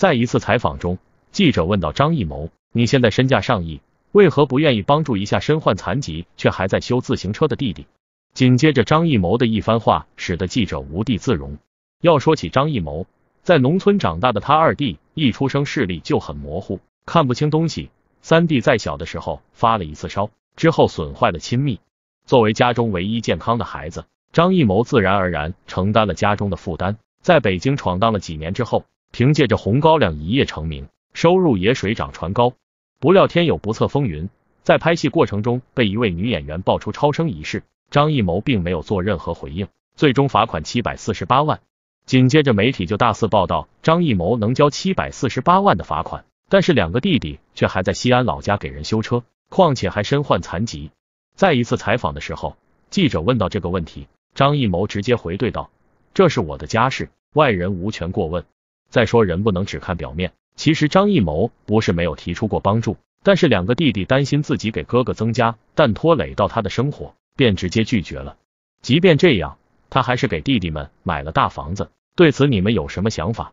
在一次采访中，记者问到张艺谋：“你现在身价上亿，为何不愿意帮助一下身患残疾却还在修自行车的弟弟？”紧接着，张艺谋的一番话使得记者无地自容。要说起张艺谋，在农村长大的他，二弟一出生视力就很模糊，看不清东西；三弟在小的时候发了一次烧之后损坏了亲密。作为家中唯一健康的孩子，张艺谋自然而然承担了家中的负担。在北京闯荡了几年之后。凭借着《红高粱》一夜成名，收入也水涨船高。不料天有不测风云，在拍戏过程中被一位女演员爆出超生一事，张艺谋并没有做任何回应，最终罚款七百四十八万。紧接着媒体就大肆报道，张艺谋能交七百四十八万的罚款，但是两个弟弟却还在西安老家给人修车，况且还身患残疾。在一次采访的时候，记者问到这个问题，张艺谋直接回怼道：“这是我的家事，外人无权过问。”再说人不能只看表面，其实张艺谋不是没有提出过帮助，但是两个弟弟担心自己给哥哥增加但拖累到他的生活，便直接拒绝了。即便这样，他还是给弟弟们买了大房子。对此，你们有什么想法？